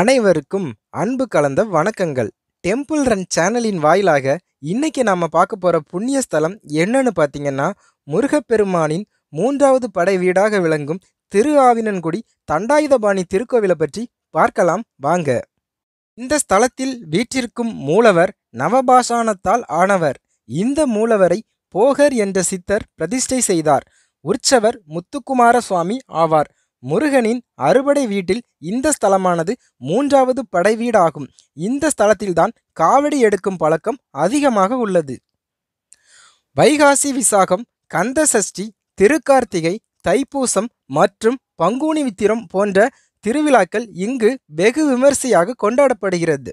அனைவருக்கும் அன்பு கலந்த வணக்கங்கள் டெம்பிள் ரன் சேனலின் வாயிலாக இன்னைக்கு நாம் பார்க்க போகிற புண்ணிய ஸ்தலம் என்னன்னு பார்த்தீங்கன்னா முருகப்பெருமானின் மூன்றாவது படை வீடாக விளங்கும் திரு ஆவினன்குடி தண்டாயுதபாணி திருக்கோவிலை பற்றி பார்க்கலாம் வாங்க இந்த ஸ்தலத்தில் வீற்றிருக்கும் மூலவர் நவபாஷானத்தால் ஆனவர் இந்த மூலவரை போகர் என்ற சித்தர் பிரதிஷ்டை செய்தார் உற்சவர் முத்துக்குமார சுவாமி ஆவார் முருகனின் அறுபடை வீட்டில் இந்த ஸ்தலமானது மூன்றாவது படை வீடாகும் இந்த ஸ்தலத்தில்தான் காவடி எடுக்கும் பழக்கம் அதிகமாக உள்ளது வைகாசி விசாகம் கந்த சஷ்டி திருக்கார்த்திகை தைப்பூசம் மற்றும் பங்குனி வித்திரம் போன்ற திருவிழாக்கள் இங்கு வெகு விமர்சையாக கொண்டாடப்படுகிறது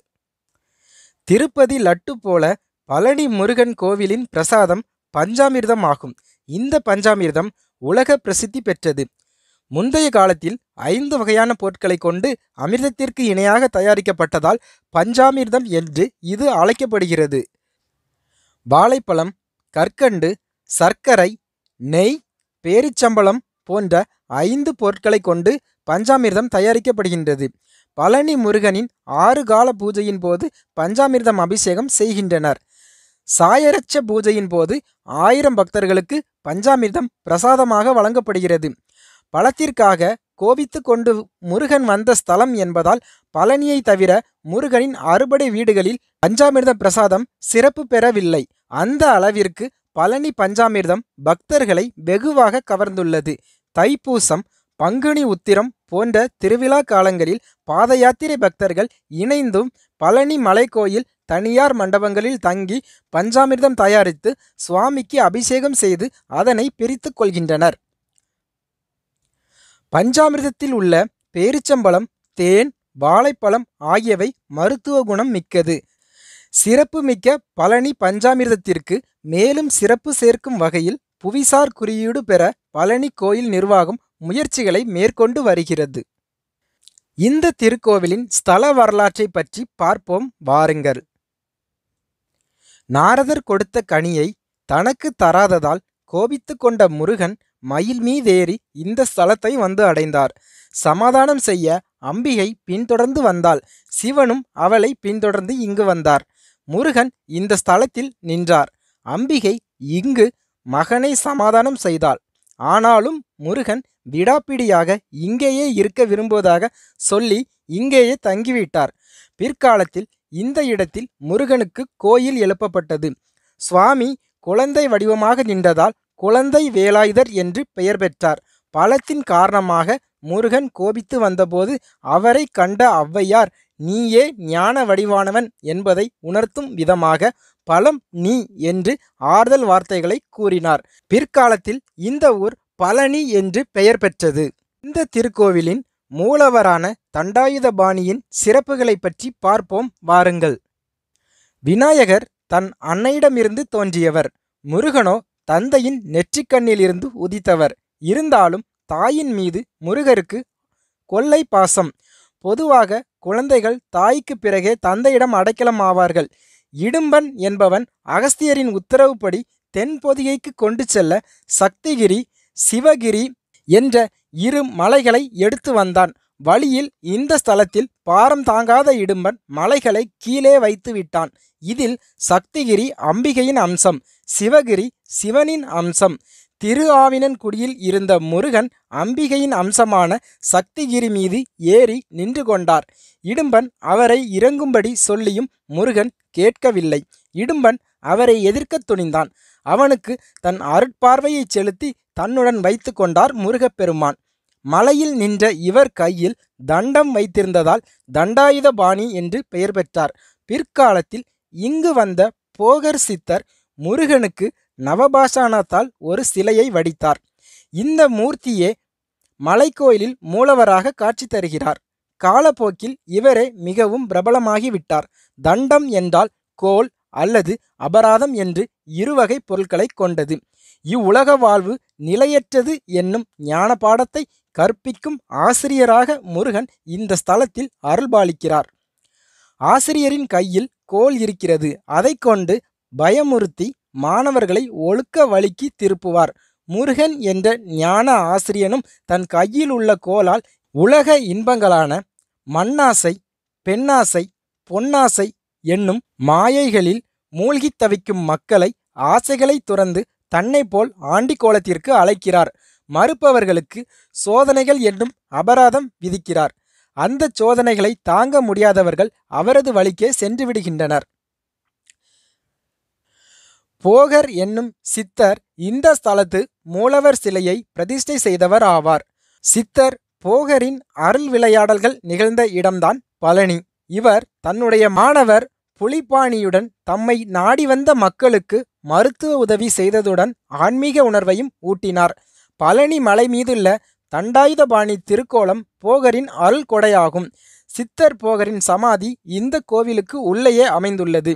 திருப்பதி லட்டு போல பழனி முருகன் கோவிலின் பிரசாதம் பஞ்சாமிர்தம் ஆகும் இந்த பஞ்சாமிர்தம் உலக பிரசித்தி பெற்றது முந்தைய காலத்தில் ஐந்து வகையான பொருட்களை கொண்டு அமிர்தத்திற்கு இணையாக தயாரிக்கப்பட்டதால் பஞ்சாமிர்தம் என்று இது அழைக்கப்படுகிறது வாழைப்பழம் கற்கண்டு சர்க்கரை நெய் பேரிச்சம்பளம் போன்ற ஐந்து பொருட்களை கொண்டு பஞ்சாமிர்தம் தயாரிக்கப்படுகின்றது பழனி முருகனின் ஆறு கால பூஜையின் போது பஞ்சாமிர்தம் அபிஷேகம் செய்கின்றனர் சாயரட்ச பூஜையின் போது ஆயிரம் பக்தர்களுக்கு பஞ்சாமிர்தம் பிரசாதமாக வழங்கப்படுகிறது பழத்திற்காக கோபித்து கொண்டு முருகன் வந்த ஸ்தலம் என்பதால் பழனியை தவிர முருகனின் அறுபடை வீடுகளில் பஞ்சாமிர்த பிரசாதம் சிறப்பு பெறவில்லை அந்த அளவிற்கு பழனி பஞ்சாமிர்தம் பக்தர்களை வெகுவாக கவர்ந்துள்ளது தைப்பூசம் பங்குனி உத்திரம் போன்ற திருவிழா காலங்களில் பாத யாத்திரை பக்தர்கள் இணைந்தும் பழனி மலைக்கோயில் தனியார் மண்டபங்களில் தங்கி பஞ்சாமிர்தம் தயாரித்து சுவாமிக்கு அபிஷேகம் செய்து அதனை பிரித்து கொள்கின்றனர் பஞ்சாமிர்தத்தில் உள்ள பேரிச்சம்பழம் தேன் வாழைப்பழம் ஆகியவை மருத்துவ குணம் மிக்கது சிறப்புமிக்க பழனி பஞ்சாமிர்தத்திற்கு மேலும் சிறப்பு சேர்க்கும் வகையில் புவிசார் குறியீடு பெற பழனி கோயில் நிர்வாகம் முயற்சிகளை மேற்கொண்டு வருகிறது இந்த திருக்கோவிலின் ஸ்தல வரலாற்றை பற்றி பார்ப்போம் வாருங்கள் நாரதர் கொடுத்த கனியை தனக்கு தராததால் கோபித்து கொண்ட முருகன் மயில் மீதேறி இந்த ஸ்தலத்தை வந்து அடைந்தார் சமாதானம் செய்ய அம்பிகை பின்தொடர்ந்து வந்தாள் சிவனும் அவளை பின்தொடர்ந்து இங்கு வந்தார் முருகன் இந்த ஸ்தலத்தில் நின்றார் அம்பிகை இங்கு மகனை சமாதானம் செய்தாள் ஆனாலும் முருகன் விடாப்பிடியாக இங்கேயே இருக்க விரும்புவதாக சொல்லி இங்கேயே தங்கிவிட்டார் பிற்காலத்தில் இந்த இடத்தில் முருகனுக்கு கோயில் எழுப்பப்பட்டது சுவாமி குழந்தை வடிவமாக நின்றதால் குழந்தை வேலாயுதர் என்று பெயர் பெற்றார் பழத்தின் காரணமாக முருகன் கோபித்து வந்தபோது அவரை கண்ட ஔவையார் நீயே ஞான வடிவானவன் என்பதை உணர்த்தும் விதமாக பழம் நீ என்று ஆறுதல் வார்த்தைகளை கூறினார் பிற்காலத்தில் இந்த ஊர் பழனி என்று பெயர் பெற்றது இந்த திருக்கோவிலின் மூலவரான தண்டாயுதபாணியின் சிறப்புகளை பற்றி பார்ப்போம் வாருங்கள் விநாயகர் தன் அன்னையிடமிருந்து தோன்றியவர் முருகனோ தந்தையின் நெற்றிக்கண்ணிலிருந்து உதித்தவர் இருந்தாலும் தாயின் மீது முருகருக்கு கொள்ளை பாசம் பொதுவாக குழந்தைகள் தாய்க்கு பிறகே தந்தையிடம் அடைக்கலம் ஆவார்கள் இடும்பன் என்பவன் அகஸ்தியரின் உத்தரவுப்படி தென்பொதிகைக்கு கொண்டு செல்ல சக்திகிரி சிவகிரி என்ற இரு மலைகளை எடுத்து வந்தான் வழியில் இந்த ஸ்தலத்தில் பாரம் தாங்காத இடும்பன் மலைகளை கீழே வைத்து விட்டான் இதில் சக்திகிரி அம்பிகையின் அம்சம் சிவகிரி சிவனின் அம்சம் திரு ஆவினன் குடியில் இருந்த முருகன் அம்பிகையின் அம்சமான சக்திகிரி மீது ஏறி நின்று கொண்டார் இடும்பன் அவரை இறங்கும்படி சொல்லியும் முருகன் கேட்கவில்லை இடும்பன் அவரை எதிர்க்கத் துணிந்தான் அவனுக்கு தன் அருட்பார்வையை செலுத்தி தன்னுடன் வைத்து கொண்டார் முருகப்பெருமான் மலையில் நின்ற இவர் கையில் தண்டம் வைத்திருந்ததால் தண்டாயுத பாணி என்று பெயர் பெற்றார் பிற்காலத்தில் இங்கு வந்த போகர் சித்தர் முருகனுக்கு நவபாஷானாத்தால் ஒரு சிலையை வடித்தார் இந்த மூர்த்தியே மலைக்கோயிலில் மூலவராக காட்சி தருகிறார் காலப்போக்கில் இவரே மிகவும் பிரபலமாகிவிட்டார் தண்டம் என்றால் கோல் அல்லது அபராதம் என்று இருவகை பொருட்களை கொண்டது இவ்வுலக வாழ்வு நிலையற்றது என்னும் ஞான பாடத்தை கற்பிக்கும் ஆசிரியராக முருகன் இந்த ஸ்தலத்தில் அருள்பாலிக்கிறார் ஆசிரியரின் கையில் கோல் இருக்கிறது அதை கொண்டு பயமுறுத்தி மாணவர்களை ஒழுக்க வழிக்கு திருப்புவார் முருகன் என்ற ஞான ஆசிரியனும் தன் கையில் உள்ள கோலால் உலக இன்பங்களான மண்ணாசை பெண்ணாசை பொன்னாசை என்னும் மாயைகளில் மூழ்கித் தவிக்கும் மக்களை ஆசைகளை துறந்து தன்னை போல் ஆண்டிக்கோலத்திற்கு அழைக்கிறார் மறுப்பவர்களுக்கு சோதனைகள் என்னும் அபராதம் விதிக்கிறார் அந்த சோதனைகளை தாங்க முடியாதவர்கள் அவரது வழிக்கே சென்றுவிடுகின்றனர் போகர் என்னும் சித்தர் இந்த ஸ்தலத்து மூலவர் சிலையை பிரதிஷ்டை செய்தவர் ஆவார் சித்தர் போகரின் அருள் விளையாடல்கள் நிகழ்ந்த இடம்தான் பழனி இவர் தன்னுடைய மாணவர் புலிப்பாணியுடன் தம்மை நாடி வந்த மக்களுக்கு மருத்துவ உதவி செய்ததுடன் ஆன்மீக உணர்வையும் ஊட்டினார் பழனி மலை மீதுள்ள தண்டாயுதபாணி திருக்கோலம் போகரின் அருள் கொடையாகும் சித்தர் போகரின் சமாதி இந்த கோவிலுக்கு உள்ளேயே அமைந்துள்ளது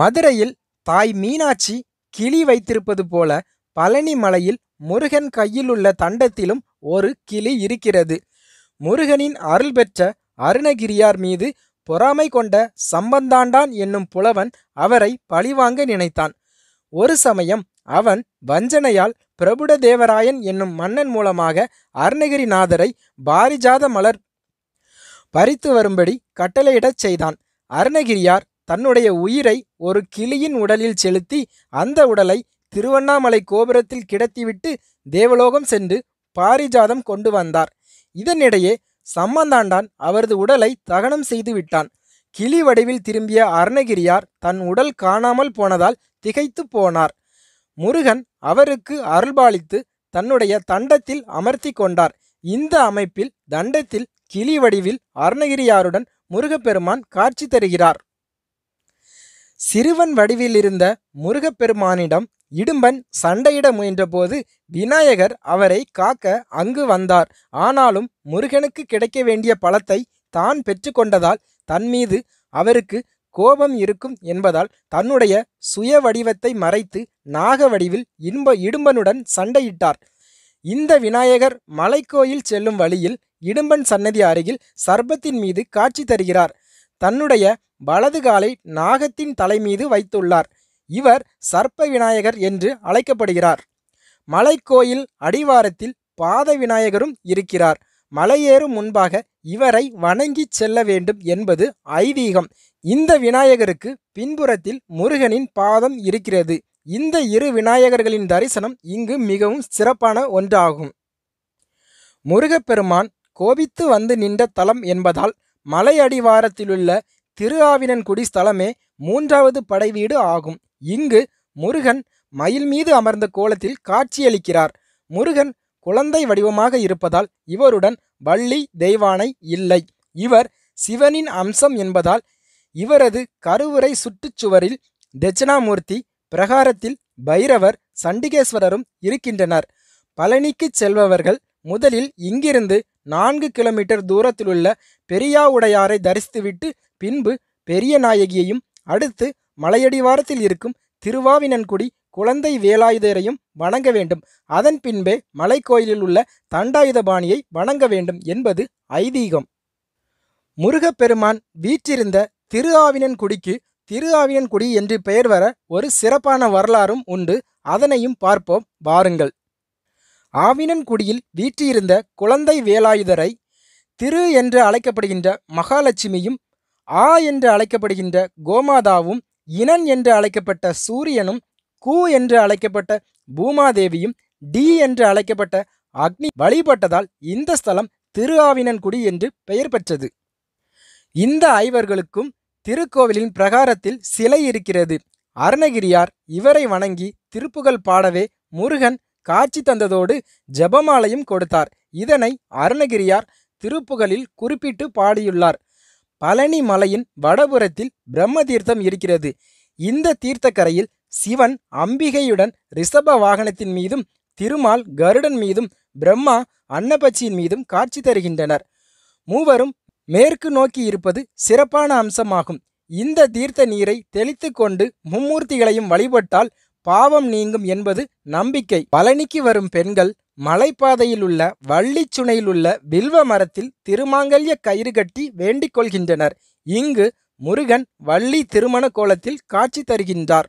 மதுரையில் தாய் மீனாட்சி கிளி வைத்திருப்பது போல பழனி மலையில் முருகன் கையிலுள்ள தண்டத்திலும் ஒரு கிளி இருக்கிறது முருகனின் அருள் பெற்ற அருணகிரியார் மீது பொறாமை கொண்ட சம்பந்தாண்டான் என்னும் புலவன் அவரை பழிவாங்க நினைத்தான் ஒரு சமயம் அவன் வஞ்சனையால் பிரபுடதேவராயன் என்னும் மன்னன் மூலமாக அருணகிரிநாதரை பாரிஜாத மலர் பறித்து வரும்படி கட்டளையிடச் செய்தான் அருணகிரியார் தன்னுடைய உயிரை ஒரு கிளியின் உடலில் செலுத்தி அந்த உடலை திருவண்ணாமலை கோபுரத்தில் கிடத்திவிட்டு தேவலோகம் சென்று பாரிஜாதம் கொண்டு வந்தார் இதனிடையே சம்மந்தாண்டான் அவரது உடலை தகனம் செய்து விட்டான் கிளி வடிவில் திரும்பிய அருணகிரியார் தன் உடல் காணாமல் போனதால் திகைத்து போனார் முருகன் அவருக்கு அருள்பாலித்து தன்னுடைய தண்டத்தில் அமர்த்தி கொண்டார் இந்த அமைப்பில் தண்டத்தில் கிளி வடிவில் அருணகிரியாருடன் முருகப்பெருமான் காட்சி தருகிறார் சிறுவன் வடிவில் இருந்த முருகப்பெருமானிடம் இடும்பன் சண்டையிட முயன்றபோது விநாயகர் அவரை காக்க அங்கு வந்தார் ஆனாலும் முருகனுக்கு கிடைக்க வேண்டிய பழத்தை தான் பெற்றுக்கொண்டதால் தன் மீது அவருக்கு கோபம் இருக்கும் என்பதால் தன்னுடைய சுய வடிவத்தை மறைத்து நாக வடிவில் இன்ப இடும்பனுடன் சண்டையிட்டார் இந்த விநாயகர் மலைக்கோயில் செல்லும் வழியில் இடும்பன் சன்னதி அருகில் சர்பத்தின் மீது காட்சி தருகிறார் தன்னுடைய வலது காலை நாகத்தின் தலைமீது வைத்துள்ளார் இவர் சர்ப்ப விநாயகர் என்று அழைக்கப்படுகிறார் மலைக்கோயில் அடிவாரத்தில் பாத விநாயகரும் இருக்கிறார் மலையேறும் முன்பாக இவரை வணங்கி செல்ல வேண்டும் என்பது ஐதீகம் இந்த விநாயகருக்கு பின்புறத்தில் முருகனின் பாதம் இருக்கிறது இந்த இரு விநாயகர்களின் தரிசனம் இங்கு மிகவும் சிறப்பான ஒன்றாகும் முருகப்பெருமான் கோபித்து வந்து நின்ற தலம் என்பதால் மலை அடிவாரத்திலுள்ள திருஆவினன்குடி ஸ்தலமே மூன்றாவது படைவீடு ஆகும் இங்கு முருகன் மயில் மீது அமர்ந்த கோலத்தில் காட்சியளிக்கிறார் முருகன் குழந்தை வடிவமாக இருப்பதால் இவருடன் வள்ளி தெய்வானை இல்லை இவர் சிவனின் அம்சம் என்பதால் இவரது கருவுரை சுற்றுச்சுவரில் தட்சிணாமூர்த்தி பிரகாரத்தில் பைரவர் சண்டிகேஸ்வரரும் இருக்கின்றனர் பழனிக்கு செல்பவர்கள் முதலில் இங்கிருந்து நான்கு கிலோமீட்டர் தூரத்திலுள்ள பெரியாவுடையாரை தரிசித்துவிட்டு பின்பு பெரிய நாயகியையும் அடுத்து மலையடிவாரத்தில் இருக்கும் திருவாவினன்குடி குழந்தை வேலாயுதரையும் வணங்க வேண்டும் அதன் பின்பே மலைக்கோயிலில் உள்ள தண்டாயுதபாணியை வணங்க வேண்டும் என்பது ஐதீகம் முருகப்பெருமான் வீற்றிருந்த திரு ஆவினன்குடிக்கு திரு ஆவினன்குடி என்று பெயர் வர ஒரு சிறப்பான வரலாறும் உண்டு அதனையும் பார்ப்போம் வாருங்கள் ஆவினன்குடியில் வீற்றிருந்த குழந்தை வேலாயுதரை திரு என்று அழைக்கப்படுகின்ற மகாலட்சுமியும் ஆ என்று அழைக்கப்படுகின்ற கோமாதாவும் இனன் என்று அழைக்கப்பட்ட சூரியனும் கூ என்று அழைக்கப்பட்ட பூமாதேவியும் டி என்று அழைக்கப்பட்ட அக்னி வழிபட்டதால் இந்த ஸ்தலம் திரு ஆவினன்குடி என்று பெயர் பெற்றது இந்த ஐவர்களுக்கும் திருக்கோவிலின் பிரகாரத்தில் சிலை இருக்கிறது அருணகிரியார் இவரை வணங்கி திருப்புகழ் பாடவே முருகன் காட்சி தந்ததோடு ஜபமாலையும் கொடுத்தார் இதனை அருணகிரியார் திருப்புகளில் குறிப்பிட்டு பாடியுள்ளார் பழனி மலையின் வடபுறத்தில் பிரம்ம தீர்த்தம் இருக்கிறது இந்த தீர்த்தக்கரையில் சிவன் அம்பிகையுடன் ரிஷப வாகனத்தின் மீதும் திருமால் கருடன் மீதும் பிரம்மா அன்னபச்சியின் மீதும் காட்சி தருகின்றனர் மூவரும் மேற்கு நோக்கி இருப்பது சிறப்பான அம்சமாகும் இந்த தீர்த்த நீரை தெளித்து கொண்டு மும்மூர்த்திகளையும் வழிபட்டால் பாவம் நீங்கும் என்பது நம்பிக்கை பழனிக்கு வரும் பெண்கள் மலைப்பாதையில் உள்ள வள்ளிச்சுனையில் உள்ள வில்வ மரத்தில் திருமாங்கல்ய கயிறு கட்டி வேண்டிக் கொள்கின்றனர் இங்கு முருகன் வள்ளி திருமண கோலத்தில் காட்சி தருகின்றார்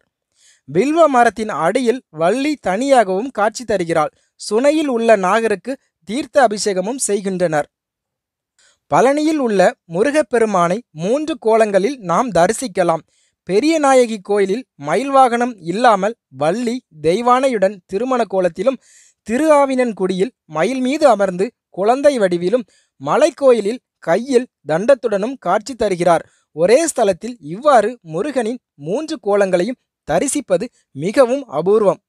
வில்வ மரத்தின் அடியில் வள்ளி தனியாகவும் காட்சி தருகிறாள் சுனையில் உள்ள நாகருக்கு தீர்த்த அபிஷேகமும் செய்கின்றனர் பழனியில் உள்ள முருகப்பெருமானை மூன்று கோலங்களில் நாம் தரிசிக்கலாம் பெரியநாயகி கோயிலில் மயில் வாகனம் இல்லாமல் வள்ளி தெய்வானையுடன் திருமண கோலத்திலும் திரு குடியில் மயில் மீது அமர்ந்து குழந்தை வடிவிலும் மலைக்கோயிலில் கையில் தண்டத்துடனும் காட்சி தருகிறார் ஒரே ஸ்தலத்தில் இவ்வாறு முருகனின் மூன்று கோலங்களையும் தரிசிப்பது மிகவும் அபூர்வம்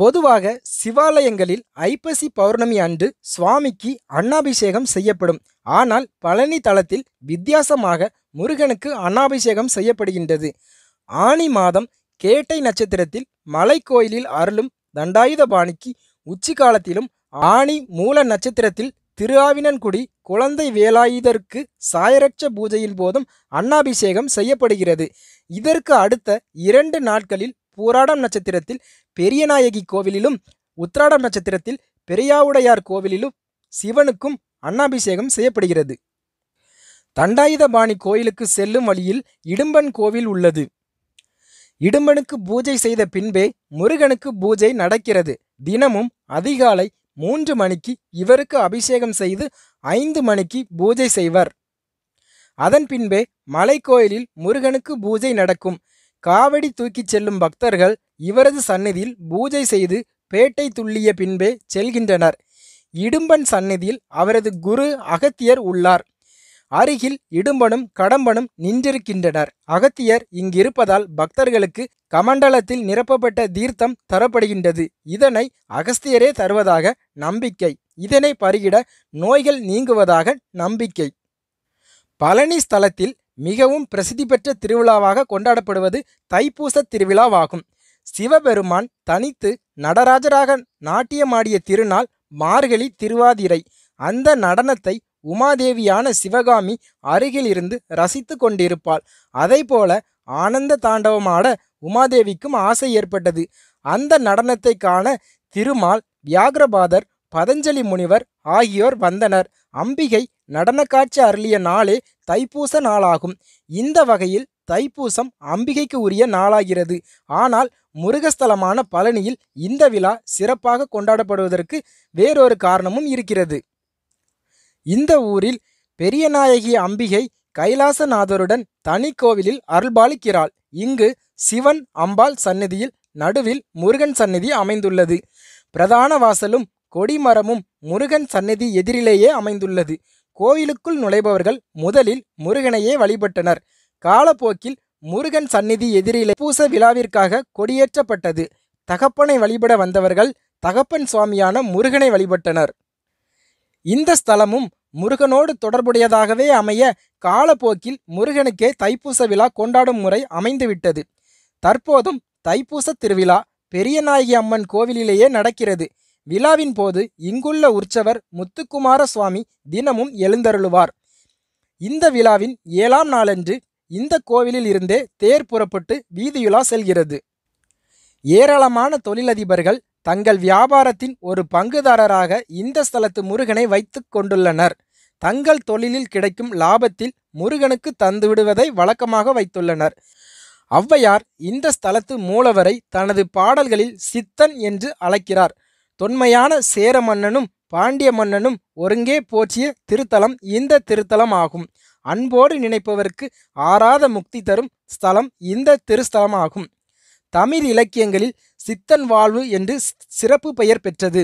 பொதுவாக சிவாலயங்களில் ஐப்பசி பௌர்ணமி அன்று சுவாமிக்கு அன்னாபிஷேகம் செய்யப்படும் ஆனால் பழனி தளத்தில் வித்தியாசமாக முருகனுக்கு அன்னாபிஷேகம் செய்யப்படுகின்றது ஆனி மாதம் கேட்டை நட்சத்திரத்தில் மலைக்கோயிலில் அருளும் தண்டாயுதபாணிக்கு உச்சி காலத்திலும் ஆணி மூல நட்சத்திரத்தில் திருஆவினன்குடி குழந்தை வேலாயுதற்கு சாயரட்ச பூஜையின் போதும் அன்னாபிஷேகம் செய்யப்படுகிறது இதற்கு அடுத்த இரண்டு நாட்களில் பூராடம் நட்சத்திரத்தில் பெரியநாயகி கோவிலிலும் உத்ராடம் நட்சத்திரத்தில் பெரியாவுடையார் கோவிலிலும் சிவனுக்கும் அன்னாபிஷேகம் செய்யப்படுகிறது தண்டாயுதபாணி கோயிலுக்கு செல்லும் வழியில் இடும்பன் கோவில் உள்ளது இடும்பனுக்கு பூஜை செய்த பின்பே முருகனுக்கு பூஜை நடக்கிறது தினமும் அதிகாலை மூன்று மணிக்கு இவருக்கு அபிஷேகம் செய்து ஐந்து மணிக்கு பூஜை செய்வர் அதன் பின்பே மலைக்கோயிலில் முருகனுக்கு பூஜை நடக்கும் காவடி தூக்கிச் செல்லும் பக்தர்கள் இவரது சந்நிதியில் பூஜை செய்து பேட்டை துள்ளிய பின்பே செல்கின்றனர் இடும்பன் சந்நிதியில் அவரது குரு அகத்தியர் உள்ளார் அருகில் இடும்பனும் கடம்பனும் நின்றிருக்கின்றனர் அகத்தியர் இங்கிருப்பதால் பக்தர்களுக்கு கமண்டலத்தில் நிரப்பப்பட்ட தீர்த்தம் தரப்படுகின்றது இதனை அகஸ்தியரே தருவதாக நம்பிக்கை இதனை பருகிட நோய்கள் நீங்குவதாக நம்பிக்கை பழனி ஸ்தலத்தில் மிகவும் பிரசித்தி பெற்ற திருவிழாவாக கொண்டாடப்படுவது தைப்பூச திருவிழாவாகும் சிவபெருமான் தனித்து நடராஜராக நாட்டியமாடிய திருநாள் மார்கழி திருவாதிரை அந்த நடனத்தை உமாதேவியான சிவகாமி அருகில் இருந்து ரசித்து கொண்டிருப்பாள் அதை போல ஆனந்த தாண்டவமாட உமாதேவிக்கும் ஆசை ஏற்பட்டது அந்த நடனத்தை காண திருமால் வியாகரபாதர் பதஞ்சலி முனிவர் ஆகியோர் வந்தனர் அம்பிகை நடன காட்சி அருளிய நாளே தைப்பூச நாளாகும் இந்த வகையில் தைப்பூசம் அம்பிகைக்கு உரிய நாளாகிறது ஆனால் முருகஸ்தலமான பழனியில் இந்த விழா சிறப்பாக கொண்டாடப்படுவதற்கு வேறொரு காரணமும் இருக்கிறது இந்த ஊரில் பெரியநாயகி அம்பிகை கைலாசநாதருடன் தனி கோவிலில் அருள்பாலிக்கிறாள் இங்கு சிவன் அம்பாள் சந்நிதியில் நடுவில் முருகன் சந்நிதி அமைந்துள்ளது பிரதான வாசலும் கொடிமரமும் முருகன் சந்நிதி எதிரிலேயே அமைந்துள்ளது கோவிலுக்குள் நுழைபவர்கள் முதலில் முருகனையே வழிபட்டனர் காலப்போக்கில் முருகன் சந்நிதி எதிரிலே பூச விழாவிற்காக கொடியேற்றப்பட்டது தகப்பனை வழிபட வந்தவர்கள் தகப்பன் சுவாமியான முருகனை வழிபட்டனர் இந்த ஸ்தலமும் முருகனோடு தொடர்புடையதாகவே அமைய காலப்போக்கில் முருகனுக்கே தைப்பூச விழா கொண்டாடும் முறை அமைந்துவிட்டது தற்போதும் தைப்பூச திருவிழா பெரியநாயகி அம்மன் கோவிலிலேயே நடக்கிறது விழாவின் போது இங்குள்ள உற்சவர் முத்துக்குமார சுவாமி தினமும் எழுந்தருளுவார் இந்த விழாவின் ஏழாம் நாளன்று இந்த கோவிலில் இருந்தே தேர் புறப்பட்டு வீதியுலா செல்கிறது ஏராளமான தொழிலதிபர்கள் தங்கள் வியாபாரத்தின் ஒரு பங்குதாரராக இந்த ஸ்தலத்து முருகனை வைத்து கொண்டுள்ளனர் தங்கள் தொழிலில் கிடைக்கும் லாபத்தில் முருகனுக்கு தந்துவிடுவதை வழக்கமாக வைத்துள்ளனர் ஔவையார் இந்த ஸ்தலத்து மூலவரை தனது பாடல்களில் சித்தன் என்று அழைக்கிறார் தொன்மையான சேர மன்னனும் பாண்டிய மன்னனும் ஒருங்கே போற்றிய திருத்தலம் இந்த திருத்தலம் ஆகும் அன்போடு நினைப்பவருக்கு ஆறாத முக்தி தரும் ஸ்தலம் இந்த திருஸ்தலமாகும் தமிழ் இலக்கியங்களில் சித்தன் வாழ்வு என்று சிறப்பு பெயர் பெற்றது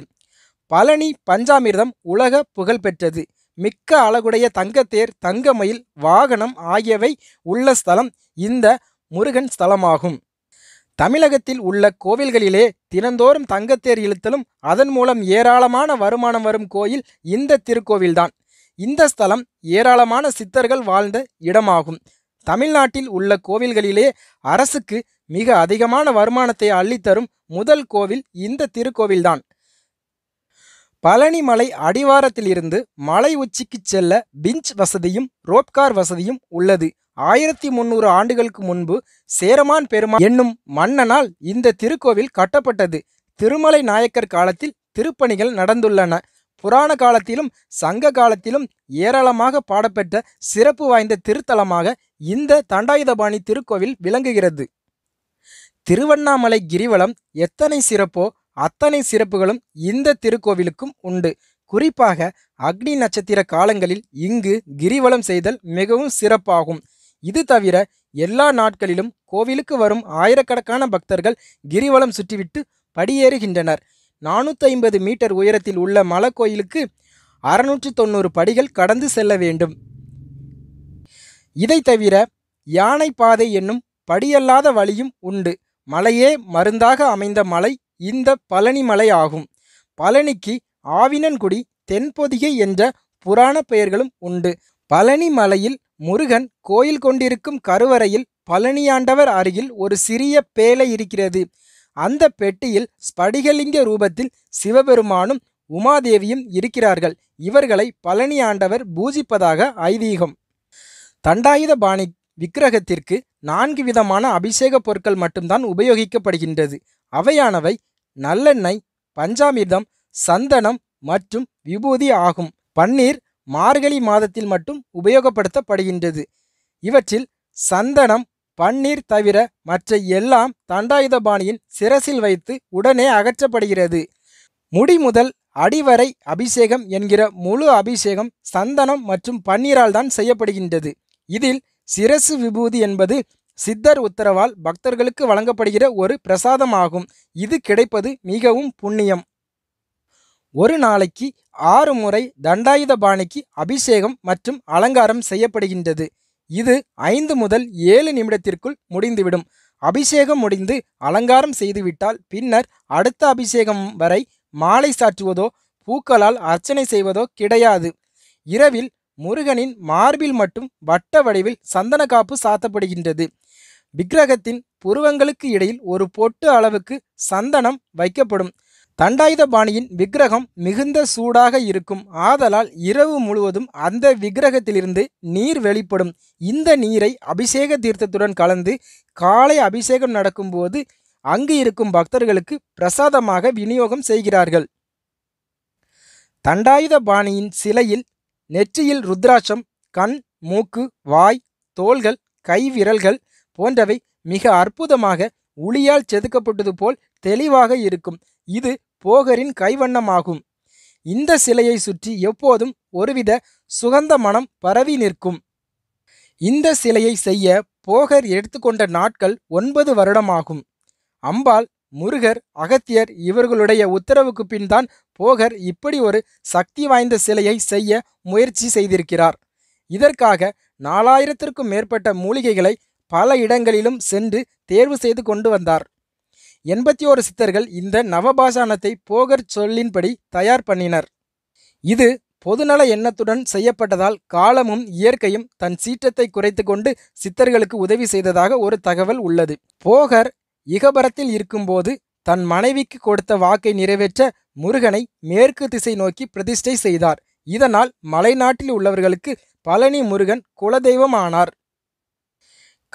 பழனி பஞ்சாமிர்தம் உலக புகழ் பெற்றது மிக்க அழகுடைய தங்கத்தேர் தங்கமயில் வாகனம் ஆகியவை உள்ள ஸ்தலம் இந்த முருகன் ஸ்தலமாகும் தமிழகத்தில் உள்ள கோவில்களிலே தினந்தோறும் தங்கத்தேர் இழுத்தலும் அதன் மூலம் ஏராளமான வருமானம் வரும் கோயில் இந்த திருக்கோவில்தான் இந்த ஸ்தலம் ஏராளமான சித்தர்கள் வாழ்ந்த இடமாகும் தமிழ்நாட்டில் உள்ள கோவில்களிலே அரசுக்கு மிக அதிகமான வருமானத்தை அள்ளித்தரும் முதல் கோவில் இந்த திருக்கோவில்தான் பழனிமலை அடிவாரத்திலிருந்து மலை உச்சிக்கு செல்ல பிஞ்ச் வசதியும் ரோப்கார் வசதியும் உள்ளது ஆயிரத்தி முன்னூறு ஆண்டுகளுக்கு முன்பு சேரமான் பெருமாள் என்னும் மன்னனால் இந்த திருக்கோவில் கட்டப்பட்டது திருமலை நாயக்கர் காலத்தில் திருப்பணிகள் நடந்துள்ளன புராண காலத்திலும் சங்க காலத்திலும் ஏராளமாக பாடப்பெற்ற சிறப்பு வாய்ந்த திருத்தலமாக இந்த தண்டாயுதபாணி திருக்கோவில் விளங்குகிறது திருவண்ணாமலை கிரிவலம் எத்தனை சிறப்போ அத்தனை சிறப்புகளும் இந்த திருக்கோவிலுக்கும் உண்டு குறிப்பாக அக்னி நட்சத்திர காலங்களில் இங்கு கிரிவலம் செய்தல் மிகவும் சிறப்பாகும் இது தவிர எல்லா நாட்களிலும் கோவிலுக்கு வரும் ஆயிரக்கணக்கான பக்தர்கள் கிரிவலம் சுற்றிவிட்டு படியேறுகின்றனர் நானூற்றி ஐம்பது மீட்டர் உயரத்தில் உள்ள மலைக்கோயிலுக்கு அறுநூற்று தொண்ணூறு படிகள் கடந்து செல்ல வேண்டும் இதை தவிர யானை பாதை என்னும் படியல்லாத வழியும் உண்டு மலையே மருந்தாக அமைந்த மலை இந்த பழனி மலை ஆகும் பழனிக்கு ஆவினன்குடி தென்பொதிகை என்ற புராண பெயர்களும் உண்டு பழனி மலையில் முருகன் கோயில் கொண்டிருக்கும் கருவறையில் பழனியாண்டவர் அருகில் ஒரு சிறிய பேலை இருக்கிறது அந்த பெட்டியில் ஸ்படிகலிங்க ரூபத்தில் சிவபெருமானும் உமாதேவியும் இருக்கிறார்கள் இவர்களை பழனியாண்டவர் பூஜிப்பதாக ஐதீகம் தண்டாயுத பாணி விக்கிரகத்திற்கு நான்கு விதமான அபிஷேக பொருட்கள் மட்டும்தான் உபயோகிக்கப்படுகின்றது அவையானவை நல்லெண்ணெய் பஞ்சாமிர்தம் சந்தனம் மற்றும் விபூதி ஆகும் பன்னீர் மார்கழி மாதத்தில் மட்டும் உபயோகப்படுத்தப்படுகின்றது இவற்றில் சந்தனம் பன்னீர் தவிர மற்ற எல்லாம் தண்டாயுதபாணியின் சிரசில் வைத்து உடனே அகற்றப்படுகிறது முடி முதல் அடிவரை அபிஷேகம் என்கிற முழு அபிஷேகம் சந்தனம் மற்றும் பன்னீரால் தான் செய்யப்படுகின்றது இதில் சிரசு விபூதி என்பது சித்தர் உத்தரவால் பக்தர்களுக்கு வழங்கப்படுகிற ஒரு பிரசாதமாகும் இது கிடைப்பது மிகவும் புண்ணியம் ஒரு நாளைக்கு ஆறு முறை தண்டாயுத பாணிக்கு அபிஷேகம் மற்றும் அலங்காரம் செய்யப்படுகின்றது இது ஐந்து முதல் ஏழு நிமிடத்திற்குள் முடிந்துவிடும் அபிஷேகம் முடிந்து அலங்காரம் செய்துவிட்டால் பின்னர் அடுத்த அபிஷேகம் வரை மாலை சாற்றுவதோ பூக்களால் அர்ச்சனை செய்வதோ கிடையாது இரவில் முருகனின் மார்பில் மட்டும் வட்ட வடிவில் சந்தன காப்பு சாத்தப்படுகின்றது விக்கிரகத்தின் புருவங்களுக்கு இடையில் ஒரு பொட்டு அளவுக்கு சந்தனம் வைக்கப்படும் தண்டாயுத பாணியின் விக்கிரகம் மிகுந்த சூடாக இருக்கும் ஆதலால் இரவு முழுவதும் அந்த விக்கிரகத்திலிருந்து நீர் வெளிப்படும் இந்த நீரை அபிஷேக தீர்த்தத்துடன் கலந்து காலை அபிஷேகம் நடக்கும்போது அங்கு இருக்கும் பக்தர்களுக்கு பிரசாதமாக விநியோகம் செய்கிறார்கள் தண்டாயுத பாணியின் சிலையில் நெற்றியில் ருத்ராட்சம் கண் மூக்கு வாய் தோள்கள் கை விரல்கள் போன்றவை மிக அற்புதமாக உளியால் செதுக்கப்பட்டது போல் தெளிவாக இருக்கும் இது போகரின் கைவண்ணமாகும் இந்த சிலையை சுற்றி எப்போதும் ஒருவித சுகந்த மனம் பரவி நிற்கும் இந்த சிலையை செய்ய போகர் எடுத்துக்கொண்ட நாட்கள் ஒன்பது வருடமாகும் அம்பாள் முருகர் அகத்தியர் இவர்களுடைய உத்தரவுக்கு பின்தான் போகர் இப்படி ஒரு சக்தி வாய்ந்த சிலையை செய்ய முயற்சி செய்திருக்கிறார் இதற்காக நாலாயிரத்திற்கும் மேற்பட்ட மூலிகைகளை பல இடங்களிலும் சென்று தேர்வு செய்து கொண்டு வந்தார் எண்பத்தி ஓரு சித்தர்கள் இந்த நவபாஷாணத்தை போகர் சொல்லின்படி தயார் பண்ணினர் இது பொதுநல எண்ணத்துடன் செய்யப்பட்டதால் காலமும் இயற்கையும் தன் சீற்றத்தை குறைத்து கொண்டு சித்தர்களுக்கு உதவி செய்ததாக ஒரு தகவல் உள்ளது போகர் இகபரத்தில் இருக்கும்போது தன் மனைவிக்கு கொடுத்த வாக்கை நிறைவேற்ற முருகனை மேற்கு திசை நோக்கி பிரதிஷ்டை செய்தார் இதனால் மலைநாட்டில் உள்ளவர்களுக்கு பழனி முருகன் குலதெய்வமானார்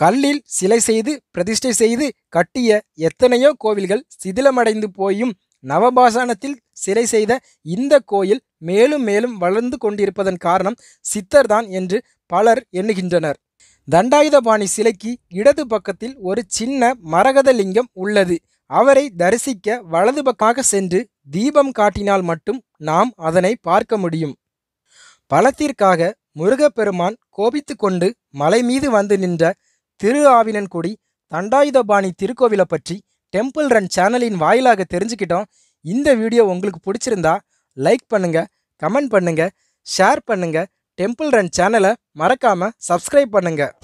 கல்லில் சிலை செய்து பிரதிஷ்டை செய்து கட்டிய எத்தனையோ கோவில்கள் சிதிலமடைந்து போயும் நவபாசானத்தில் சிலை செய்த இந்த கோயில் மேலும் மேலும் வளர்ந்து கொண்டிருப்பதன் காரணம் சித்தர்தான் என்று பலர் எண்ணுகின்றனர் தண்டாயுதபாணி சிலைக்கு இடது பக்கத்தில் ஒரு சின்ன மரகத லிங்கம் உள்ளது அவரை தரிசிக்க வலது பக்கமாக சென்று தீபம் காட்டினால் மட்டும் நாம் அதனை பார்க்க முடியும் பலத்திற்காக முருகப்பெருமான் கோபித்து கொண்டு மலை மீது வந்து நின்ற திரு ஆவினன்குடி தண்டாயுதபாணி திருக்கோவிலை பற்றி டெம்பிள் ரன் சேனலின் வாயிலாக தெரிஞ்சுக்கிட்டோம் இந்த வீடியோ உங்களுக்கு பிடிச்சிருந்தா லைக் பண்ணுங்கள் கமெண்ட் பண்ணுங்கள் ஷேர் பண்ணுங்கள் டெம்பிள் ரன் சேனலை மறக்காமல் சப்ஸ்கிரைப் பண்ணுங்கள்